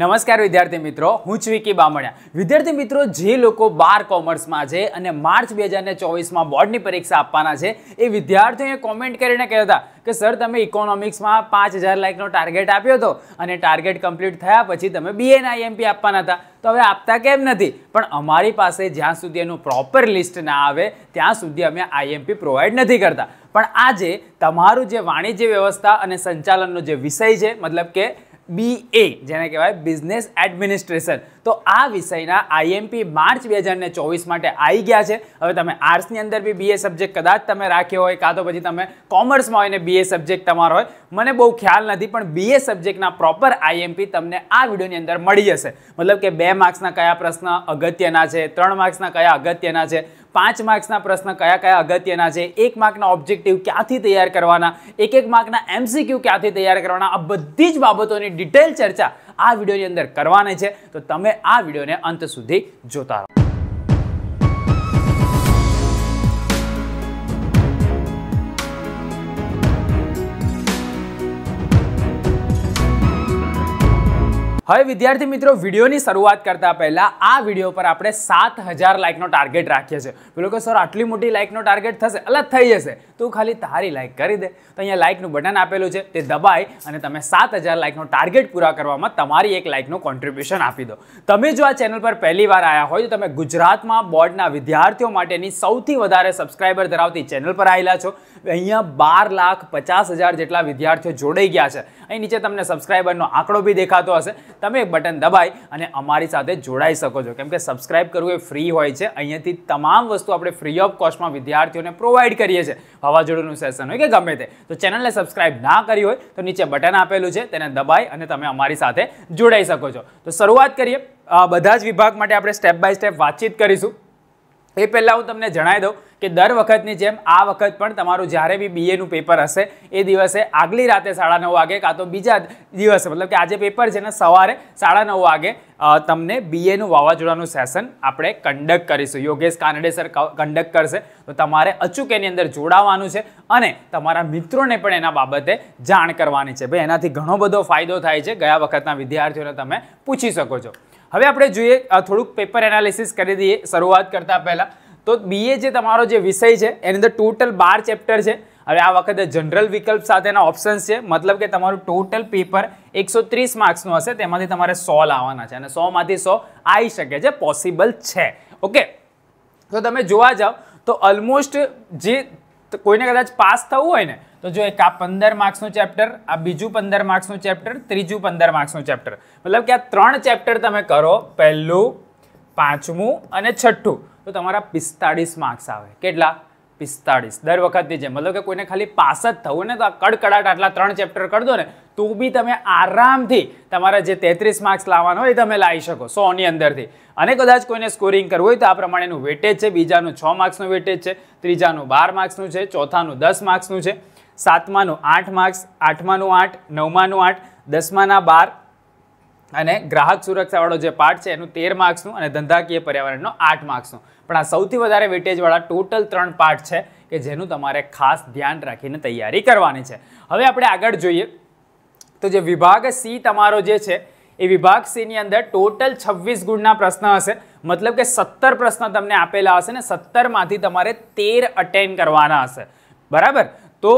નમસ્કાર વિદ્યાર્થી મિત્રો હું છું વિકી બામણિયા વિદ્યાર્થી મિત્રો જે લોકો બાર કોમર્સમાં છે અને માર્ચ બે હજાર ચોવીસમાં બોર્ડની પરીક્ષા આપવાના છે એ વિદ્યાર્થીઓએ કોમેન્ટ કરીને કહેતા કે સર તમે ઇકોનોમિક્સમાં પાંચ હજાર લાખનો ટાર્ગેટ આપ્યો હતો અને ટાર્ગેટ કમ્પ્લીટ થયા પછી તમે બીએન આઈએમપી આપવાના હતા તો હવે આપતા કેમ નથી પણ અમારી પાસે જ્યાં સુધી એનું પ્રોપર લિસ્ટ ના આવે ત્યાં સુધી અમે આઈએમપી પ્રોવાઈડ નથી કરતા પણ આજે તમારું જે વાણિજ્ય વ્યવસ્થા અને સંચાલનનો જે વિષય છે મતલબ કે બીએ જેને કહેવાય બિઝનેસ એડમિનિસ્ટ્રેશન તો આ વિષયના આઈએમપી માર્ચ બે હજારને ચોવીસ માટે આવી ગયા છે હવે તમે આર્ટ્સની અંદર બી બીએ સબ્જેક્ટ કદાચ તમે રાખ્યો હોય કાં તો પછી તમે કોમર્સમાં હોય ને બીએ સબ્જેક્ટ તમારો હોય મને બહુ ખ્યાલ નથી પણ બીએ સબ્જેક્ટના પ્રોપર આઈએમપી તમને આ વિડીયોની અંદર મળી જશે મતલબ કે બે માર્ક્સના કયા પ્રશ્ન અગત્યના છે ત્રણ માર્ક્સના કયા અગત્યના છે પાંચ માર્ક્સના પ્રશ્ન કયા કયા અગત્યના છે એક માર્કના ઓબ્જેક્ટિવ ક્યાંથી તૈયાર કરવાના એક એક માર્કના એમસીક્યુ ક્યાંથી તૈયાર કરવાના આ બધી જ બાબતોની ડિટેલ ચર્ચા આ વિડીયોની અંદર કરવાની છે તો તમે આ વિડીયોને અંત સુધી જોતા રહો હવે વિદ્યાર્થી મિત્રો વિડીયોની શરૂઆત કરતા પહેલા આ વિડીયો પર આપણે સાત હજાર લાઇકનો ટાર્ગેટ રાખીએ છીએ પેલો કે સર આટલી મોટી લાઇકનો ટાર્ગેટ થશે અલગ થઈ જશે તું ખાલી તારી લાઇક કરી દે તો અહીંયા લાઇકનું બટન આપેલું છે તે દબાઈ અને તમે સાત હજાર લાઇકનો ટાર્ગેટ પૂરા કરવામાં તમારી એક લાઇકનું કોન્ટ્રીબ્યુશન આપી દો તમે જો આ ચેનલ પર પહેલી વાર આવ્યા હોય તો તમે ગુજરાતમાં બોર્ડના વિદ્યાર્થીઓ માટેની સૌથી વધારે સબસ્ક્રાઇબર ધરાવતી ચેનલ પર આવેલા છો અહીંયા બાર લાખ પચાસ હજાર જેટલા વિદ્યાર્થીઓ જોડાઈ ગયા છે અહીં નીચે તમને સબસ્ક્રાઈબરનો આંકડો બી દેખાતો હશે તમે બટન દબાઈ અને અમારી સાથે જોડાઈ શકો છો કેમકે કે સબસ્ક્રાઈબ કરવું એ ફ્રી હોય છે અહીંયાથી તમામ વસ્તુ આપણે ફ્રી ઓફ કોસ્ટમાં વિદ્યાર્થીઓને પ્રોવાઈડ કરીએ છીએ વાવાઝોડુંનું સેશન હોય કે ગમે તે તો ચેનલને સબસ્ક્રાઈબ ના કરી હોય તો નીચે બટન આપેલું છે તેને દબાઈ અને તમે અમારી સાથે જોડાઈ શકો છો તો શરૂઆત કરીએ બધા જ વિભાગ માટે આપણે સ્ટેપ બાય સ્ટેપ વાતચીત કરીશું એ પહેલાં હું તમને જણાવી દઉં કે દર વખતની જેમ આ વખત પણ તમારું જ્યારે બી બીએનું પેપર હશે એ દિવસે આગલી રાતે સાડા નવ વાગે કાં તો બીજા દિવસે મતલબ કે આજે પેપર છે ને સવારે સાડા નવ વાગે તમને બીએનું વાવાઝોડાનું સેશન આપણે કન્ડક્ટ કરીશું યોગેશ કાનડે સર કન્ડક્ટ કરશે તો તમારે અચૂક એની અંદર જોડાવાનું છે અને તમારા મિત્રોને પણ એના બાબતે જાણ કરવાની છે ભાઈ એનાથી ઘણો બધો ફાયદો થાય છે ગયા વખતના વિદ્યાર્થીઓને તમે પૂછી શકો છો હવે આપણે જોઈએ થોડુંક પેપર એનાલિસિસ કરી દઈએ શરૂઆત કરતાં પહેલાં તો બીએ જે તમારો જે વિષય છે એની અંદર ટોટલ બાર ચેપ્ટર છે હવે આ વખતે જનરલ વિકલ્પ સાથેના ઓપ્શન્સ છે મતલબ કે તમારું ટોટલ પેપર એકસો ત્રીસ માર્ક્સનું હશે તેમાંથી તમારે સો લાવવાના છે અને સોમાંથી સો આવી શકે છે પોસિબલ છે ઓકે તો તમે જોવા જાઓ તો ઓલમોસ્ટ જે કોઈને કદાચ પાસ થવું હોય ને તો જો એક આ પંદર માર્ક્સનું ચેપ્ટર આ બીજું પંદર માર્ક્સનું ચેપ્ટર ત્રીજું પંદર માર્ક્સનું ચેપ્ટર મતલબ કે આ ત્રણ ચેપ્ટર તમે કરો પહેલું પાંચમું અને છઠ્ઠું તો તમારા પિસ્તાળીસ માર્ક્સ આવે કેટલા પિસ્તાળીસ દર વખતની જેમ મતલબ કે કોઈને ખાલી પાસ જ થવું ને તો આ કડકડાટ આટલા ત્રણ ચેપ્ટર કરજો ને તો બી તમે આરામથી તમારા જે તેત્રીસ માર્ક્સ લાવવાનો હોય એ તમે લાવી શકો સોની અંદરથી અને કદાચ કોઈને સ્કોરિંગ કરવું હોય તો આ પ્રમાણેનું વેટેજ છે બીજાનું છ માર્ક્સનું વેટેજ છે ત્રીજાનું બાર માર્ક્સનું છે ચોથાનું દસ માર્ક્સનું છે સાતમાનું આઠ માર્ક્સ આઠમાનું આઠ નવમાનું આઠ દસમાના બાર અને ગ્રાહક સુરક્ષાવાળો જે પાઠ છે એનું તેર માર્ક્સનું અને ધંધાકીય પર્યાવરણનો આઠ માર્ક્સનું પણ આ સૌથી વધારે વેટેજવાળા ટોટલ ત્રણ પાઠ છે કે જેનું તમારે ખાસ ધ્યાન રાખીને તૈયારી કરવાની છે હવે આપણે આગળ જોઈએ તો જે વિભાગ સી તમારો જે છે એ વિભાગ સીની અંદર ટોટલ છવ્વીસ ગુણના પ્રશ્ન હશે મતલબ કે સત્તર પ્રશ્ન તમને આપેલા હશે ને સત્તરમાંથી તમારે તેર અટેન્ડ કરવાના હશે બરાબર તો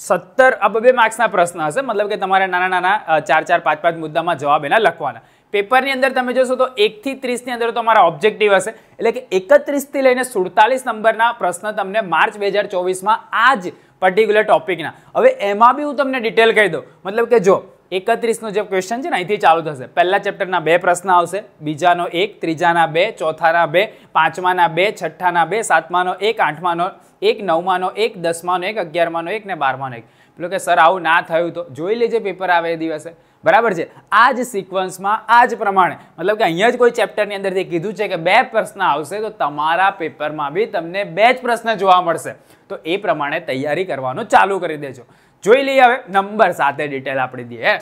સત્તર આ બે માર્ક્સના પ્રશ્ન હશે મતલબ કે તમારે નાના નાના ચાર ચાર પાંચ પાંચ મુદ્દામાં જવાબ એના લખવાના પેપરની અંદર તમે જોશો તો એકથી ત્રીસની અંદર તો તમારા ઓબ્જેક્ટિવ હશે એટલે કે એકત્રીસથી લઈને સુડતાલીસ નંબરના પ્રશ્ન તમને માર્ચ બે હજાર ચોવીસમાં આ જ પર્ટિક્યુલર ટોપિકના હવે એમાં બી હું તમને ડિટેલ કહી દઉં મતલબ કે જો એકત્રીસનો જે ક્વેશ્ચન છે ને અહીંથી ચાલુ થશે પહેલા ચેપ્ટરના બે પ્રશ્ન આવશે બીજાનો એક ત્રીજાના બે ચોથાના બે પાંચમાના બે છઠ્ઠાના બે સાતમાનો એક આઠમાનો એક નવમાનો એક દસમાનો એક અગિયારમાનો એક ને બારમાનો એક એટલે કે સર આવું ના થયું તો જોઈ લેજે પેપર આવે એ દિવસે બરાબર છે આ જ સિક્વન્સમાં આ જ પ્રમાણે મતલબ કે અહીંયા જ કોઈ ચેપ્ટરની અંદરથી કીધું છે કે બે પ્રશ્ન આવશે તો તમારા પેપરમાં બી તમને બે જ પ્રશ્ન જોવા મળશે તો એ પ્રમાણે તૈયારી કરવાનું ચાલુ કરી દેજો જોઈ લઈએ હવે નંબર સાથે ડિટેલ આપણી દઈએ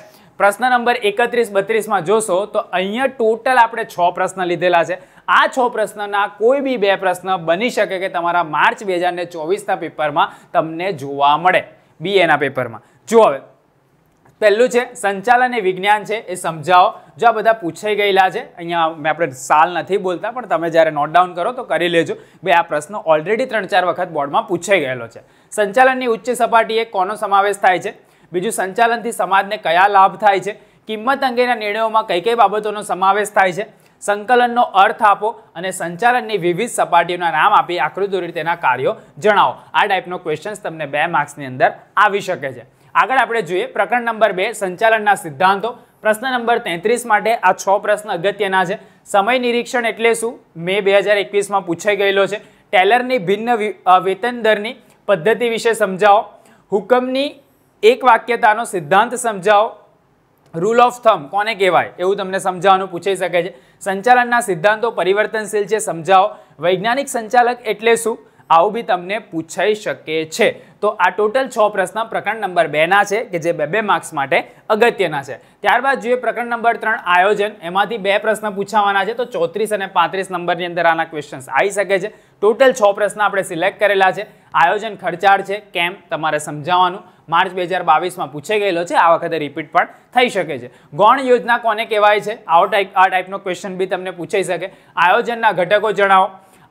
પ્રશ્ન નંબર એકત્રીસ બત્રીસમાં જોશો તો અહીંયા ટોટલ આપણે છ પ્રશ્ન લીધેલા છે આ છ પ્રશ્નના કોઈ બી બે પ્રશ્ન બની શકે કે તમારા માર્ચ બે હજારને ચોવીસના પેપરમાં તમને જોવા મળે બીએના પેપરમાં જો હવે પહેલું છે સંચાલન એ વિજ્ઞાન છે એ સમજાવો જો આ બધા પૂછાઈ ગયેલા છે અહીંયા મેં આપણે સાલ નથી બોલતા પણ તમે જ્યારે નોટ ડાઉન કરો તો કરી લેજો ભાઈ આ પ્રશ્ન ઓલરેડી ત્રણ ચાર વખત બોર્ડમાં પૂછાઈ ગયેલો છે સંચાલનની ઉચ્ચ સપાટીએ કોનો સમાવેશ થાય છે બીજું સંચાલનથી સમાજને કયા લાભ થાય છે કિંમત અંગેના નિર્ણયોમાં કઈ કઈ બાબતોનો સમાવેશ થાય છે સંકલનનો અર્થ આપો અને સંચાલનની વિવિધ સપાટીઓના નામ આપી આકૃતિ રીતે તેના કાર્યો જણાવો આ ટાઈપનો ક્વેશ્ચન્સ તમને બે માર્ક્સની અંદર આવી શકે છે આગળ આપણે જોઈએ પ્રકરણ નંબર બે સંચાલનના સિદ્ધાંતો પ્રશ્ન નંબર તેત્રીસ માટે આ છ પ્રશ્ન અગત્યના છે સમય નિરીક્ષણ એટલે શું મે બે હજાર એકવીસમાં પૂછાઈ ગયેલો છે ટેલરની ભિન્ન વેતન દરની પદ્ધતિ વિશે સમજાવો હુકમની એક વાક્યતાનો સિદ્ધાંત સમજાવો રૂલ ઓફ થમ કોને કહેવાય એવું તમને સમજાવવાનું પૂછાઈ શકે છે સંચાલનના સિદ્ધાંતો પરિવર્તનશીલ છે સમજાવો વૈજ્ઞાનિક સંચાલક એટલે શું આવું બી તમને પૂછાઈ શકે છે તો આ ટોટલ છ પ્રશ્ન પ્રકરણ નંબર બેના છે કે જે બે બે માર્ક્સ માટે અગત્યના છે ત્યારબાદ જોઈએ પ્રકરણ નંબર ત્રણ આયોજન એમાંથી બે પ્રશ્ન પૂછાવાના છે તો ચોત્રીસ અને પાંત્રીસ નંબરની અંદર આના ક્વેશ્ચન્સ આવી શકે છે ટોટલ છ પ્રશ્ન આપણે સિલેક્ટ કરેલા છે આયોજન ખર્ચાળ છે કેમ તમારે સમજાવવાનું માર્ચ બે હજાર બાવીસમાં પૂછાઈ ગયેલો છે આ વખતે રિપીટ પણ થઈ શકે છે ગૌણ યોજના કોને કહેવાય છે આવો ટાઈપ આ ટાઈપનો ક્વેશ્ચન બી તમને પૂછાઈ શકે આયોજનના ઘટકો જણાવો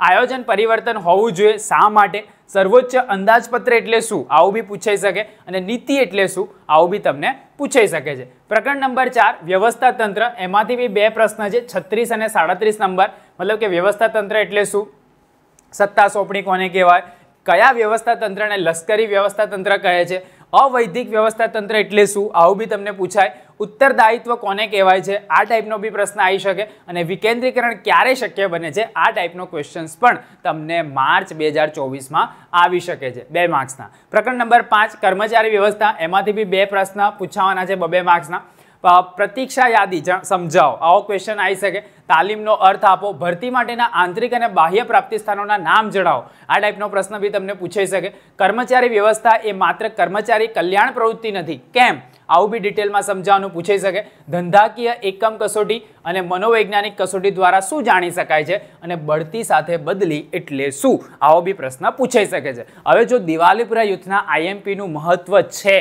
આયોજન પરિવર્તન હોવું જોઈએ શા માટે સર્વોચ્ચ અંદાજપત્ર એટલે શું આવું બી પૂછાઈ શકે અને નીતિ એટલે શું આવું બી તમને પૂછાઈ શકે છે પ્રકરણ નંબર ચાર વ્યવસ્થા તંત્ર એમાંથી બી બે પ્રશ્ન છે છત્રીસ અને સાડત્રીસ નંબર મતલબ કે વ્યવસ્થા તંત્ર એટલે શું સત્તા સોંપણી કોને કહેવાય કયા વ્યવસ્થા તંત્રને લશ્કરી વ્યવસ્થા તંત્ર કહે છે અવૈધિક વ્યવસ્થા તંત્ર એટલે શું આવું બી તમને પૂછાય ઉત્તરદાયિત્વ કોને કહેવાય છે આ ટાઈપનો બી પ્રશ્ન આવી શકે અને વિકેન્દ્રીકરણ ક્યારે શક્ય બને છે આ ટાઈપનો ક્વેશ્ચન્સ પણ તમને માર્ચ બે હજાર ચોવીસમાં આવી શકે છે બે માર્ક્સના પ્રકરણ નંબર પાંચ કર્મચારી વ્યવસ્થા એમાંથી બી બે પ્રશ્ન પૂછાવાના છે બબે માર્ક્સના પ્રતીક્ષા યાદી સમજાવો આવો ક્વેશ્ચન આવી શકે તાલીમનો અર્થ આપો ભરતી માટેના આંતરિક અને બાહ્ય પ્રાપ્તિસ્થાનોના નામ જણાવો આ ટાઈપનો પ્રશ્ન બી તમને પૂછાઈ શકે કર્મચારી વ્યવસ્થા એ માત્ર કર્મચારી કલ્યાણ પ્રવૃત્તિ નથી કેમ આવું બી ડિટેલમાં સમજાવવાનું પૂછાઈ શકે ધંધાકીય એકમ કસોટી અને મનોવૈજ્ઞાનિક કસોટી દ્વારા શું જાણી શકાય છે અને બઢતી સાથે બદલી એટલે શું આવો બી પ્રશ્ન પૂછાઈ શકે છે હવે જો દિવાલીપુરા યુથના આઈએમપીનું મહત્વ છે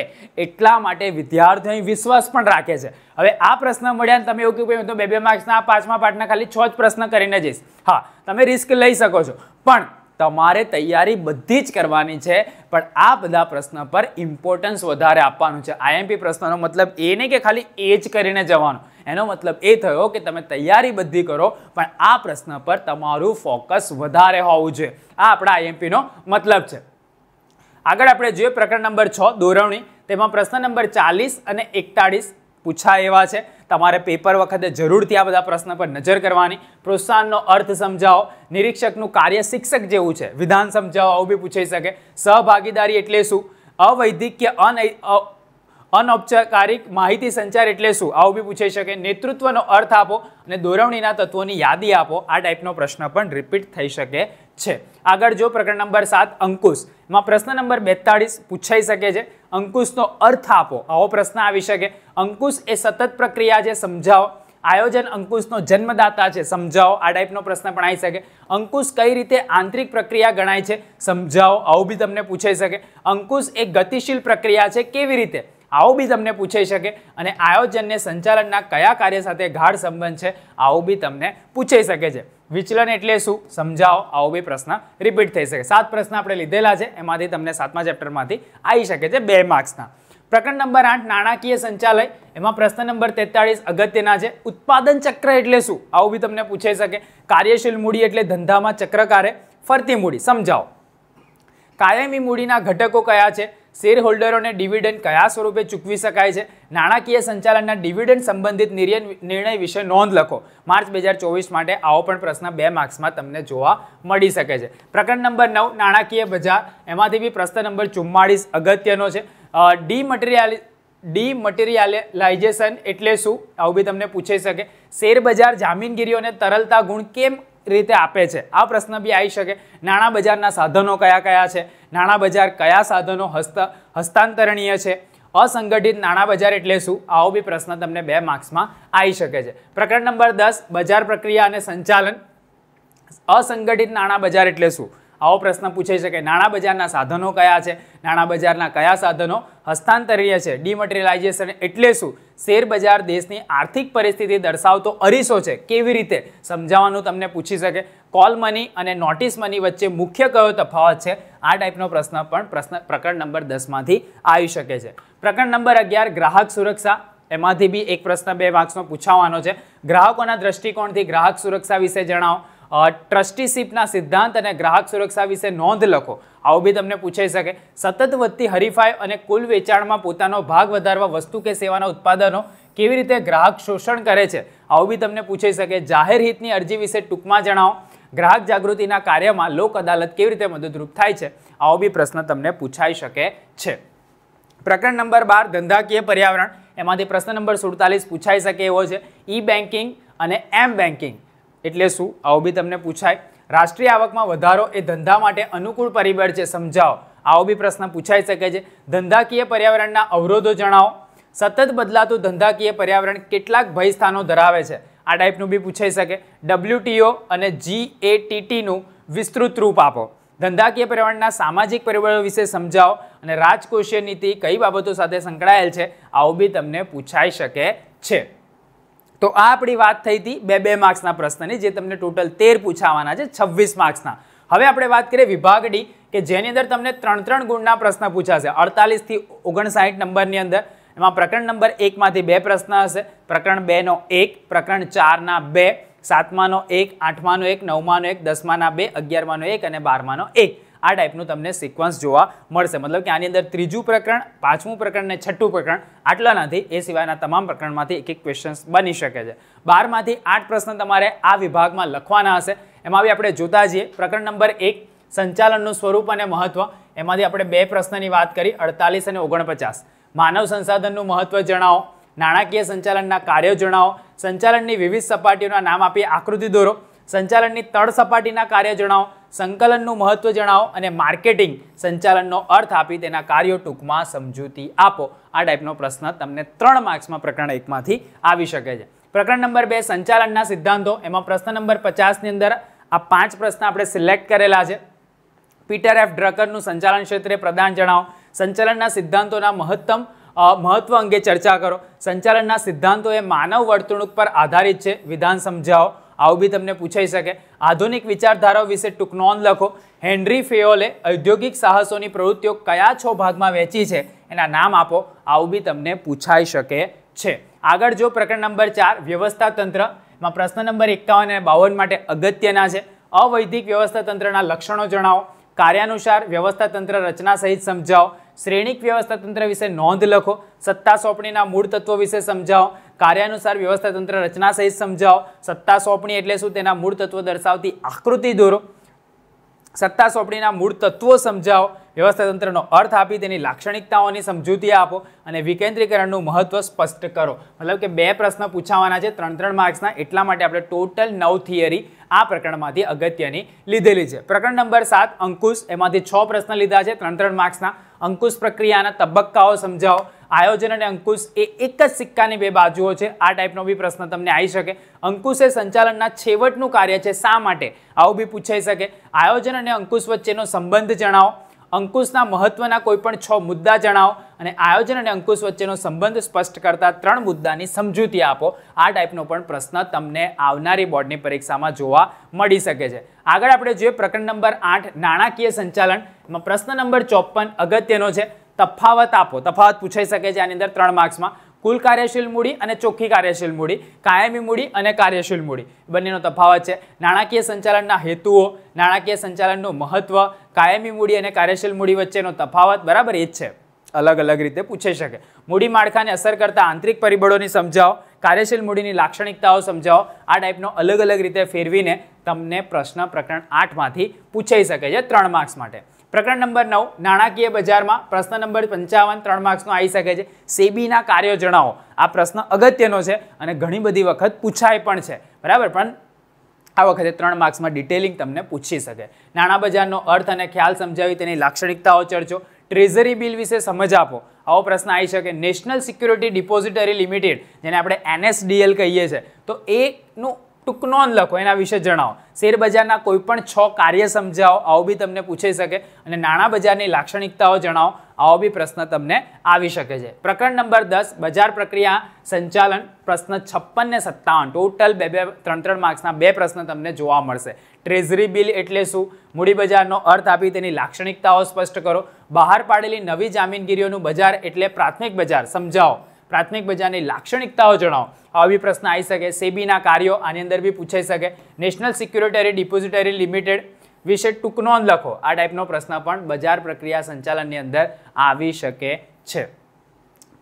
એટલા માટે વિદ્યાર્થીઓ વિશ્વાસ પણ રાખે છે હવે આ પ્રશ્ન મળ્યા તમે એવું કહ્યું તો બે બે માર્ક્સના આ પાંચમા પાઠના ખાલી છ જ પ્રશ્ન કરીને જઈશ હા તમે રિસ્ક લઈ શકો છો પણ તમારે તૈયારી બધી જ કરવાની છે પણ આ બધા પ્રશ્ન પર ઇમ્પોર્ટન્સ વધારે આપવાનું છે આઈએમપી પ્રશ્નનો મતલબ એ નહીં કે ખાલી એ જ કરીને જવાનો એનો મતલબ એ થયો કે તમે તૈયારી બધી કરો પણ આ પ્રશ્ન પર તમારું ફોકસ વધારે હોવું જોઈએ આ આપણા આઈએમપીનો મતલબ છે આગળ આપણે જોઈએ પ્રકરણ નંબર છ દોરવણી તેમાં પ્રશ્ન નંબર ચાલીસ અને એકતાળીસ પૂછાય એવા છે તમારે પેપર વખતે જરૂરથી આ બધા પ્રશ્ન પર નજર કરવાની પ્રોત્સાહનનો અર્થ સમજાવો નિરીક્ષકનું કાર્ય શિક્ષક જેવું છે વિધાન સમજાવો આવું બી પૂછાઈ શકે સહભાગીદારી એટલે શું અવૈધિક કે અન અનૌપચારિક માહિતી સંચાર એટલે શું આવું બી પૂછાઈ શકે નેતૃત્વનો અર્થ આપો અને દોરવણીના તત્વોની યાદી આપો આ ટાઈપનો પ્રશ્ન પણ રિપીટ થઈ શકે છે આગળ જો પ્રકરણ નંબર સાત અંકુશ એમાં પ્રશ્ન નંબર બેતાળીસ પૂછાઈ શકે છે અંકુશનો અર્થ આપો આવો પ્રશ્ન આવી શકે અંકુશ એ સતત પ્રક્રિયા છે સમજાવો આયોજન અંકુશનો જન્મદાતા છે સમજાવો આ ટાઈપનો પ્રશ્ન પણ આવી શકે અંકુશ કઈ રીતે આંતરિક પ્રક્રિયા ગણાય છે સમજાવો આવું બી તમને પૂછાઈ શકે અંકુશ એ ગતિશીલ પ્રક્રિયા છે કેવી રીતે આવું બી તમને પૂછાઈ શકે અને આયોજનને સંચાલનના કયા કાર્ય સાથે ગાઢ સંબંધ છે આવું બી તમને પૂછાઈ શકે છે વિચલન એટલે શું સમજાવો આવો બી પ્રશ્ન રિપીટ થઈ શકે સાત પ્રશ્ન આપણે લીધેલા છે એમાંથી તમને સાતમા ચેપ્ટરમાંથી આવી શકે છે બે માર્ક્સના પ્રકરણ નંબર આઠ નાણાકીય સંચાલય એમાં પ્રશ્ન નંબર તેતાળીસ અગત્યના છે ઉત્પાદન ચક્ર એટલે શું આવું બી તમને પૂછાઈ શકે કાર્યશીલ મૂડી એટલે ધંધામાં ચક્રકારે ફરતી મૂડી સમજાવો કાયમી મૂડીના ઘટકો કયા છે શેરહોલ્ડરોને ડિવિડન્ડ કયા સ્વરૂપે ચૂકવી શકાય છે નાણાકીય સંચાલનના ડિવિડન્ડ સંબંધિત નિર્ણય વિશે નોંધ લખો માર્ચ બે માટે આવો પણ પ્રશ્ન બે માર્ક્સમાં તમને જોવા મળી શકે છે પ્રકરણ નંબર નવ નાણાકીય બજાર એમાંથી બી પ્રશ્ન નંબર ચુમ્માળીસ અગત્યનો છે ડી મટીરિયાલ ડી ડીમટીરિયલાઇઝેશન એટલે શું આવું બી તમને પૂછી શકે શેરબજાર જામીનગીરીઓને તરલતા ગુણ કેમ રીતે આપે છે આ પ્રશ્ન બી આવી શકે નાણાં બજારના સાધનો કયા કયા છે નાણાં બજાર કયા સાધનો હસ્ત હસ્તાંતરણીય છે અસંગઠિત નાણાં બજાર એટલે શું આવો બી પ્રશ્ન તમને બે માર્ક્સમાં આવી શકે છે પ્રકરણ નંબર દસ બજાર પ્રક્રિયા અને સંચાલન અસંગઠિત નાણાં બજાર એટલે શું આવો પ્રશ્ન પૂછાઈ શકે નાણાં બજારના સાધનો કયા છે નાણાં બજારના કયા સાધનો હસ્તાંતરીય છે ડિમટરિયલાઇઝેશન એટલે શું શેર બજાર દેશની આર્થિક પરિસ્થિતિ દર્શાવતો અરીસો છે કેવી રીતે સમજાવવાનું તમને પૂછી શકે કોલ મની અને નોટિસ મની વચ્ચે મુખ્ય કયો તફાવત છે આ ટાઈપનો પ્રશ્ન પણ પ્રશ્ન પ્રકરણ નંબર દસમાંથી આવી શકે છે પ્રકરણ નંબર અગિયાર ગ્રાહક સુરક્ષા એમાંથી બી એક પ્રશ્ન બે માર્ક્સનો પૂછાવવાનો છે ગ્રાહકોના દ્રષ્ટિકોણથી ગ્રાહક સુરક્ષા વિશે જણાવો ટ્રસ્ટીશીપના સિદ્ધાંત અને ગ્રાહક સુરક્ષા વિશે નોંધ લખો આવું બી તમને પૂછાઈ શકે સતત વધતી હરીફાઈ અને કુલ વેચાણમાં પોતાનો ભાગ વધારવા વસ્તુ કે સેવાના ઉત્પાદનો કેવી રીતે ગ્રાહક શોષણ કરે છે આવું બી તમને પૂછાઈ શકે જાહેર હિતની અરજી વિશે ટૂંકમાં જણાવો ગ્રાહક જાગૃતિના કાર્યમાં લોક અદાલત કેવી રીતે મદદરૂપ થાય છે આવો બી પ્રશ્ન તમને પૂછાઈ શકે છે પ્રકરણ નંબર બાર ધંધાકીય પર્યાવરણ એમાંથી પ્રશ્ન નંબર સુડતાલીસ પૂછાઈ શકે એવો છે ઈ બેન્કિંગ અને એમ બેન્કિંગ એટલે શું આવું બી તમને પૂછાય રાષ્ટ્રીય આવકમાં વધારો એ ધંધા માટે અનુકૂળ પરિબળ છે સમજાવો આવો બી પ્રશ્ન પૂછાઈ શકે છે ધંધાકીય પર્યાવરણના અવરોધો જણાવો સતત બદલાતું ધંધાકીય પર્યાવરણ કેટલાક ભયસ્થાનો ધરાવે છે આ ટાઈપનું બી પૂછાઈ શકે ડબલ્યુટીઓ અને જી જીએટીટીનું વિસ્તૃત રૂપ આપો ધંધાકીય પર્યાવરણના સામાજિક પરિબળો વિશે સમજાવો અને રાજકોષીય નીતિ કઈ બાબતો સાથે સંકળાયેલ છે આવું બી તમને પૂછાઈ શકે છે તો આ આપણી વાત થઈ હતી બે બે માર્ક્સના પ્રશ્નની જે તમને ટોટલ તેર પૂછાવાના છે છવ્વીસ માર્ક્સના હવે આપણે વાત કરીએ વિભાગ ડી કે જેની અંદર તમને ત્રણ ત્રણ ગુણના પ્રશ્ન પૂછાશે અડતાલીસથી ઓગણસાઠ નંબરની અંદર એમાં પ્રકરણ નંબર એકમાંથી બે પ્રશ્ન હશે પ્રકરણ બેનો એક પ્રકરણ ચારના બે સાતમાનો એક આઠમાનો એક નવમાનો એક દસમાના બે અગિયારમાંનો એક અને બારમાનો એક આ ટાઈપનું તમને સિક્વન્સ જોવા મળશે મતલબ કે આની અંદર ત્રીજું પ્રકરણ પાંચમું પ્રકરણ અને છઠ્ઠું પ્રકરણ આટલા નથી એ સિવાયના તમામ પ્રકરણમાંથી એક એક ક્વેશ્ચન્સ બની શકે છે બારમાંથી આઠ પ્રશ્ન તમારે આ વિભાગમાં લખવાના હશે એમાં બી આપણે જોતા જઈએ પ્રકરણ નંબર એક સંચાલનનું સ્વરૂપ અને મહત્વ એમાંથી આપણે બે પ્રશ્નની વાત કરી અડતાલીસ અને ઓગણપચાસ માનવ સંસાધનનું મહત્વ જણાવો નાણાકીય સંચાલનના કાર્યો જણાવો સંચાલનની વિવિધ સપાટીઓના નામ આપી આકૃતિ દોરો સંચાલનની તળ સપાટીના કાર્ય જણાવો સંકલનનું મહત્ત્વ જણાવો અને માર્કેટિંગ સંચાલનનો અર્થ આપી તેના કાર્યો ટૂંકમાં સમજૂતી આપો આ ટાઈપનો પ્રશ્ન તમને ત્રણ માર્ક્સમાં પ્રકરણ એકમાંથી આવી શકે છે પ્રકરણ નંબર બે સંચાલનના સિદ્ધાંતો એમાં પ્રશ્ન નંબર પચાસની અંદર આ પાંચ પ્રશ્ન આપણે સિલેક્ટ કરેલા છે પીટર એફ ડ્રકરનું સંચાલન ક્ષેત્રે પ્રદાન જણાવો સંચાલનના સિદ્ધાંતોના મહત્તમ મહત્વ અંગે ચર્ચા કરો સંચાલનના સિદ્ધાંતો એ માનવ વર્તણૂક પર આધારિત છે વિધાન સમજાવો આવું બી તમને પૂછાઈ શકે આધુનિક વિચારધારાઓ વિશે ટૂંક નોંધ લખો હેનરી ફેઓલે ઔદ્યોગિક સાહસોની પ્રવૃત્તિઓ કયા છ ભાગમાં વહેંચી છે એના નામ આપો આવું બી તમને પૂછાઈ શકે છે આગળ જો પ્રકરણ નંબર ચાર વ્યવસ્થા તંત્રમાં પ્રશ્ન નંબર એકાવન અને બાવન માટે અગત્યના છે અવૈધિક વ્યવસ્થા તંત્રના લક્ષણો જણાવો કાર્યાનુસાર વ્યવસ્થા તંત્ર રચના સહિત સમજાવો શ્રેણિક વ્યવસ્થા તંત્ર વિશે નોંધ લખો સત્તા સોંપણીના મૂળ તત્વો વિશે સમજાવો કાર્યાનુસાર વ્યવસ્થા તંત્ર રચના સહિત સમજાવો સત્તા સોંપણી એટલે શું તેના મૂળ તત્વો દર્શાવતી આકૃતિ દોરો સત્તા સોંપણીના મૂળ તત્વો સમજાવો વ્યવસ્થાતંત્રનો અર્થ આપી તેની લાક્ષણિકતાઓની સમજૂતી આપો અને વિકેન્દ્રીકરણનું મહત્વ સ્પષ્ટ કરો મતલબ કે બે પ્રશ્ન પૂછાવાના છે ત્રણ ત્રણ માર્ક્સના એટલા માટે આપણે ટોટલ નવ થિયરી આ પ્રકરણમાંથી અગત્યની લીધેલી છે પ્રકરણ નંબર સાત અંકુશ એમાંથી છ પ્રશ્ન લીધા છે ત્રણ ત્રણ માર્ક્સના અંકુશ પ્રક્રિયાના તબક્કાઓ સમજાવો આયોજન અને અંકુશ એ એક જ સિક્કાની બે બાજુઓ છે આ ટાઈપનો બી પ્રશ્ન તમને આવી શકે અંકુશ એ સંચાલનના છેવટનું કાર્ય છે શા માટે આવું બી પૂછાઈ શકે આયોજન અને અંકુશ વચ્ચેનો સંબંધ જણાવો અંકુશના મહત્વના કોઈપણ છ મુદ્દા જણાવો અને આયોજન અને અંકુશ વચ્ચેનો સંબંધ સ્પષ્ટ કરતા ત્રણ મુદ્દાની સમજૂતી આપો આ ટાઈપનો પણ પ્રશ્ન તમને આવનારી બોર્ડની પરીક્ષામાં જોવા મળી શકે છે આગળ આપણે જોઈએ પ્રકરણ નંબર આઠ નાણાકીય સંચાલન પ્રશ્ન નંબર ચોપન અગત્યનો છે તફાવત આપો તફાવત પૂછાઈ શકે છે આની અંદર ત્રણ માર્ક્સમાં કુલ કાર્યશીલ મૂડી અને ચોખ્ખી કાર્યશીલ મૂડી કાયમી મૂડી અને કાર્યશીલ મૂડી બંનેનો તફાવત છે નાણાકીય સંચાલનના હેતુઓ નાણાકીય સંચાલનનું મહત્વ કાયમી મૂડી અને કાર્યશીલ મૂડી વચ્ચેનો તફાવત બરાબર એ જ છે અલગ અલગ રીતે પૂછાઈ શકે મૂડી માળખાને અસર કરતા આંતરિક પરિબળોની સમજાવો કાર્યશીલ મૂડીની લાક્ષણિકતાઓ સમજાવો આ ટાઈપનો અલગ અલગ રીતે ફેરવીને તમને પ્રશ્ન પ્રકરણ આઠમાંથી પૂછાઈ શકે છે ત્રણ માર્ક્સ માટે પ્રકરણ નંબર નવ નાણાકીય બજારમાં પ્રશ્ન નંબર પંચાવન ત્રણ માર્ક્સનો આવી શકે છે સેબીના કાર્યો જણાવો આ પ્રશ્ન અગત્યનો છે અને ઘણી બધી વખત પૂછાય પણ છે બરાબર પણ આ વખતે ત્રણ માર્ક્સમાં ડિટેલિંગ તમને પૂછી શકે નાણાં બજારનો અર્થ અને ખ્યાલ સમજાવી તેની લાક્ષણિકતાઓ ચર્ચો ટ્રેઝરી બિલ વિશે સમજ આપો આવો પ્રશ્ન આવી શકે નેશનલ સિક્યુરિટી ડિપોઝિટરી લિમિટેડ જેને આપણે એનએસડીએલ કહીએ છીએ તો એનું ટૂંકનોંધ લખો એના વિશે જણાવો શેરબજારના કોઈપણ છ કાર્ય સમજાવો આવો બી તમને પૂછાઈ શકે અને નાણાં બજારની લાક્ષણિકતાઓ જણાવો આવો બી પ્રશ્ન તમને આવી શકે છે પ્રકરણ નંબર દસ બજાર પ્રક્રિયા સંચાલન પ્રશ્ન છપ્પન ને સત્તાવન ટોટલ બે બે ત્રણ ત્રણ માર્ક્સના બે પ્રશ્ન તમને જોવા મળશે ટ્રેઝરી બિલ એટલે શું મૂડીબજારનો અર્થ આપી તેની લાક્ષણિકતાઓ સ્પષ્ટ કરો બહાર પાડેલી નવી જામીનગીરીઓનું બજાર એટલે પ્રાથમિક બજાર સમજાવો પ્રાથમિક બજારની લાક્ષણિકતાઓ જણાવો આવી પ્રશ્ન આવી શકે સેબીના કાર્યો આની અંદર બી પૂછાઈ શકે નેશનલ સિક્યુરિટરી ડિપોઝિટરી લિમિટેડ વિશે ટૂંક નોંધ લખો આ ટાઈપનો પ્રશ્ન પણ બજાર પ્રક્રિયા સંચાલનની અંદર આવી શકે છે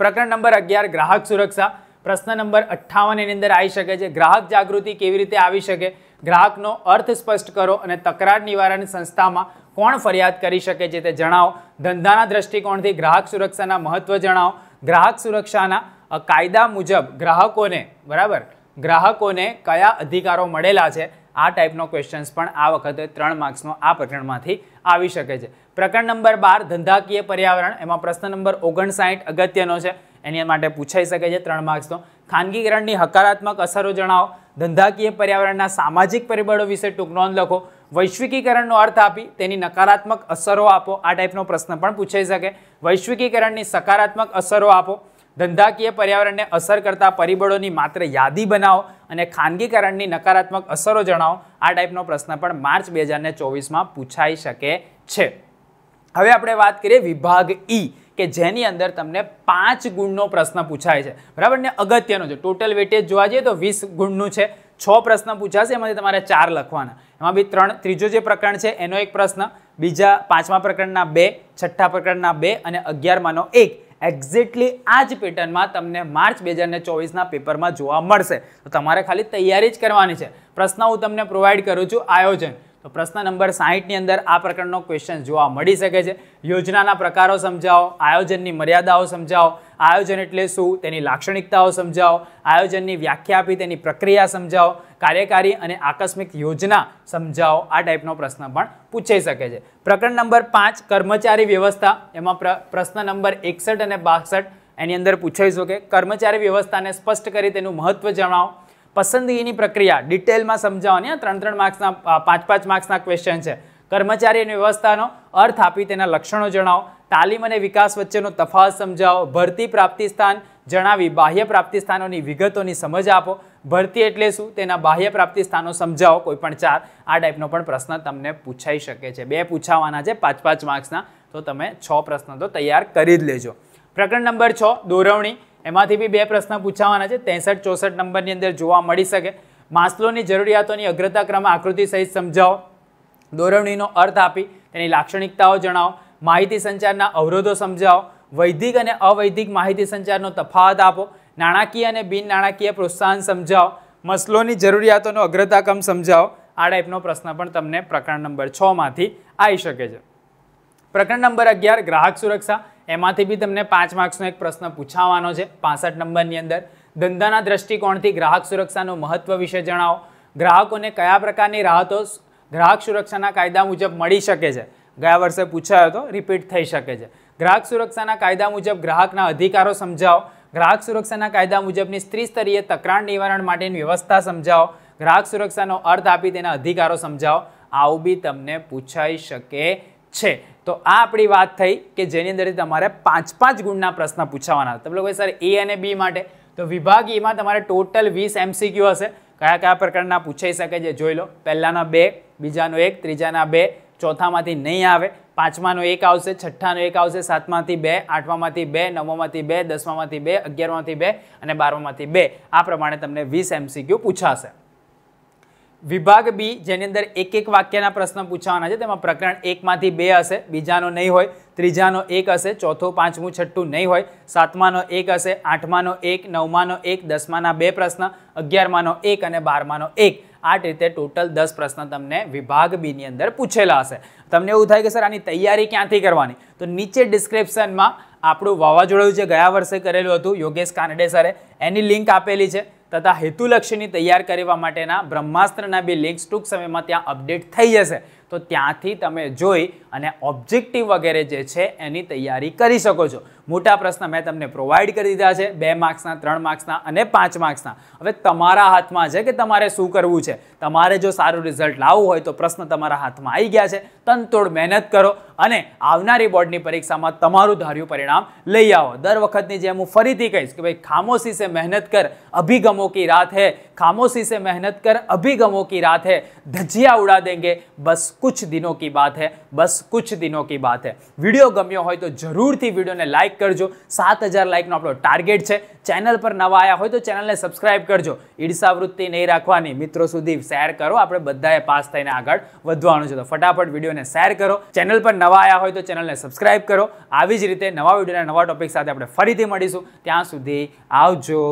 પ્રકરણ નંબર અગિયાર ગ્રાહક સુરક્ષા પ્રશ્ન નંબર અઠ્ઠાવન એની અંદર આવી શકે છે ગ્રાહક જાગૃતિ કેવી રીતે આવી શકે ગ્રાહકનો અર્થ સ્પષ્ટ કરો અને તકરાર નિવારણ સંસ્થામાં કોણ ફરિયાદ કરી શકે છે તે જણાવો ધંધાના દ્રષ્ટિકોણથી ગ્રાહક સુરક્ષાના મહત્વ જણાવો ગ્રાહક સુરક્ષાના કાયદા મુજબ ગ્રાહકોને બરાબર ગ્રાહકોને કયા અધિકારો મળેલા છે આ ટાઈપનો ક્વેશ્ચન્સ પણ આ વખતે ત્રણ માર્ક્સનો આ પ્રકરણમાંથી આવી શકે છે પ્રકરણ નંબર બાર ધંધાકીય પર્યાવરણ એમાં પ્રશ્ન નંબર ઓગણસાઠ અગત્યનો છે એની માટે પૂછાઈ શકે છે ત્રણ માર્ક્સનો ખાનગીકરણની હકારાત્મક અસરો જણાવો ધંધાકીય પર્યાવરણના સામાજિક પરિબળો વિશે ટૂંક નોંધ લખો વૈશ્વિકીકરણનો અર્થ આપી તેની નકારાત્મક અસરો આપો આ ટાઈપનો પ્રશ્ન પણ પૂછાઈ શકે વૈશ્વિકીકરણની સકારાત્મક અસરો આપો ધંધાકીય પર્યાવરણને અસર કરતા પરિબળોની માત્ર યાદી બનાવો અને ખાનગીકરણની નકારાત્મક અસરો જણાવો આ ટાઈપનો પ્રશ્ન પણ માર્ચ બે હજારને ચોવીસમાં પૂછાઈ શકે છે હવે આપણે વાત કરીએ વિભાગ ઈ કે જેની અંદર તમને પાંચ ગુણનો પ્રશ્ન પૂછાય છે બરાબર ને અગત્યનો છે ટોટલ વેટેજ જોવા જઈએ તો વીસ ગુણનું છે છ પ્રશ્ન પૂછાશે એમાંથી તમારે ચાર લખવાના એમાં બી ત્રણ ત્રીજો જે પ્રકરણ છે એનો એક પ્રશ્ન બીજા પાંચમા પ્રકરણના બે છઠ્ઠા પ્રકરણના બે અને અગિયારમાંનો એક એક્ઝેક્ટલી આ જ પેટર્નમાં તમને માર્ચ બે હજાર ચોવીસના પેપરમાં જોવા મળશે તો તમારે ખાલી તૈયારી જ કરવાની છે પ્રશ્ન હું તમને પ્રોવાઈડ કરું છું આયોજન તો પ્રશ્ન નંબર સાહીઠની અંદર આ પ્રકારનો ક્વેશ્ચન જોવા મળી શકે છે યોજનાના પ્રકારો સમજાવો આયોજનની મર્યાદાઓ સમજાવો આયોજન એટલે શું તેની લાક્ષણિકતાઓ સમજાવો આયોજનની વ્યાખ્યા આપી તેની પ્રક્રિયા સમજાવો કાર્યકારી અને આકસ્મિક યોજના સમજાવો આ ટાઈપનો પ્રશ્ન પણ પૂછાઈ શકે છે પ્રકરણ નંબર પાંચ કર્મચારી વ્યવસ્થા એમાં પ્રશ્ન નંબર એકસઠ અને બાસઠ એની અંદર પૂછાઈ શકે કર્મચારી વ્યવસ્થાને સ્પષ્ટ કરી તેનું મહત્ત્વ જણાવો પસંદગીની પ્રક્રિયા ડિટેલમાં સમજાવવાની ત્રણ ત્રણ માર્ક્સના પાંચ પાંચ માર્ક્સના ક્વેશ્ચન છે કર્મચારી અને વ્યવસ્થાનો અર્થ આપી તેના લક્ષણો જણાવો તાલીમ અને વિકાસ વચ્ચેનો તફાવત સમજાવો ભરતી પ્રાપ્તિ સ્થાન જણાવી બાહ્ય પ્રાપ્તિ સ્થાનોની વિગતોની સમજ આપો ભરતી એટલે શું તેના બાહ્ય પ્રાપ્તિ સ્થાનો સમજાવો કોઈ પણ ચાર આ ટાઈપનો પણ પ્રશ્ન તમને પૂછાઈ શકે છે બે પૂછાવાના છે પાંચ પાંચ માર્ક્સના તો તમે છ પ્રશ્ન તો તૈયાર કરી જ લેજો પ્રકરણ નંબર છ દોરવણી એમાંથી બી બે પ્રશ્ન પૂછાવાના છે ત્રેસઠ ચોસઠ નંબરની અંદર જોવા મળી શકે માસ્લોની જરૂરિયાતોની અગ્રતા ક્રમ આકૃતિ સહિત સમજાવો દોરવણીનો અર્થ આપી તેની લાક્ષણિકતાઓ જણાવો માહિતી સંચારના અવરોધો સમજાવો વૈદિક અને અવૈધિક માહિતી સંચારનો તફાવત આપો નાણાકીય અને બિન નાણાકીય પ્રોત્સાહન સમજાવો મસલોની જરૂરિયાતોનો અગ્રતાક્રમ સમજાવો આ ટાઈપનો પ્રશ્ન પણ તમને પ્રકરણ નંબર છમાંથી આવી શકે છે પ્રકરણ નંબર અગિયાર ગ્રાહક સુરક્ષા એમાંથી બી તમને પાંચ માર્ક્સનો એક પ્રશ્ન પૂછાવાનો છે પાસઠ નંબરની અંદર ધંધાના દ્રષ્ટિકોણથી ગ્રાહક સુરક્ષાનું મહત્વ વિશે જણાવો ગ્રાહકોને કયા પ્રકારની રાહતો ગ્રાહક સુરક્ષાના કાયદા મુજબ મળી શકે છે ગયા વર્ષે પૂછાયો હતો રિપીટ થઈ શકે છે ગ્રાહક સુરક્ષાના કાયદા મુજબ ગ્રાહકના અધિકારો સમજાવો ગ્રાહક સુરક્ષાના કાયદા મુજબની સ્ત્રીસ્તરીય તકરાર નિવારણ માટેની વ્યવસ્થા સમજાવો ગ્રાહક સુરક્ષાનો અર્થ આપી તેના અધિકારો સમજાવો આવું બી તમને પૂછાઈ શકે છે તો આ આપણી વાત થઈ કે જેની અંદરથી તમારે પાંચ પાંચ ગુણના પ્રશ્ન પૂછાવાના તમે લોકો સર એ અને બી માટે તો વિભાગ એમાં તમારે ટોટલ વીસ એમસીક્યુ હશે કયા કયા પ્રકારના પૂછાઈ શકે છે જોઈ લો પહેલાંના બે બીજાનો એક ત્રીજાના બે ચોથામાંથી નહીં આવે પાંચમાનો એક આવશે છઠ્ઠાનો એક આવશે સાતમાંથી બે આઠમામાંથી બે નવમાંથી બે દસમામાંથી બે અગિયારમાંથી બે અને બારમામાંથી બે આ પ્રમાણે તમને વીસ એમસીક્યુ પૂછાશે વિભાગ બી જેની અંદર એક એક વાક્યના પ્રશ્ન પૂછવાના છે તેમાં પ્રકરણ એકમાંથી બે હશે બીજાનો નહીં હોય ત્રીજાનો એક હશે ચોથો પાંચમું છઠ્ઠું નહીં હોય સાતમાનો એક હશે આઠમાનો એક નવમાનો એક દસમાના બે પ્રશ્ન અગિયારમાનો એક અને બારમાનો એક આ રીતે ટોટલ દસ પ્રશ્ન તમને વિભાગ બીની અંદર પૂછેલા હશે તમને એવું થાય કે સર આની તૈયારી ક્યાંથી કરવાની તો નીચે ડિસ્ક્રિપ્શનમાં આપણું વાવાઝોડું જે ગયા વર્ષે કરેલું હતું યોગેશ કાનડે સરે એની લિંક આપેલી છે તથા હેતુલક્ષીની તૈયાર કરવા માટેના બ્રહ્માસ્ત્રના બે લિંક્સ ટૂંક સમયમાં ત્યાં અપડેટ થઈ જશે તો ત્યાંથી તમે જોઈ અને ઓબ્જેક્ટિવ વગેરે જે છે એની તૈયારી કરી શકો છો મોટા પ્રશ્ન મેં તમને પ્રોવાઈડ કરી દીધા છે બે માર્ક્સના ત્રણ માર્ક્સના અને પાંચ માર્ક્સના હવે તમારા હાથમાં છે કે તમારે શું કરવું છે તમારે જો સારું રિઝલ્ટ લાવવું હોય તો પ્રશ્ન તમારા હાથમાં આવી ગયા છે તનતોડ મહેનત કરો અને આવનારી બોર્ડની પરીક્ષામાં તમારું ધાર્યું પરિણામ લઈ આવો દર વખતની જેમ હું ફરીથી કહીશ કે ભાઈ ખામોશી સે મહેનત કર અભિગમો કી રાત હે ખામોશી સે મહેનત કર અભિગમો કી રાત હે ધજિયા ઉડા દેંગે બસ કુછ દિનો કી બાત હે બસ કુછ દિનો કી બાત હે વિડીયો ગમ્યો હોય તો જરૂરથી વિડીયોને લાઇક કરજો સાત હજાર લાઇકનો આપણો ટાર્ગેટ છે ચેનલ પર નવા આવ્યા હોય તો ચેનલને સબસ્ક્રાઇબ કરજો ઈર્ષાવૃત્તિ નહીં રાખવાની મિત્રો સુધી શેર કરો આપણે બધાએ પાસ થઈને આગળ વધવાનું છે તો ફટાફટ વિડીયોને વિડીયોને શેર કરો ચેનલ પર નવા આવ્યા હોય તો ચેનલને સબસ્ક્રાઈબ કરો આવી જ રીતે નવા વિડીયોના નવા ટોપિક સાથે આપણે ફરીથી મળીશું ત્યાં સુધી આવજો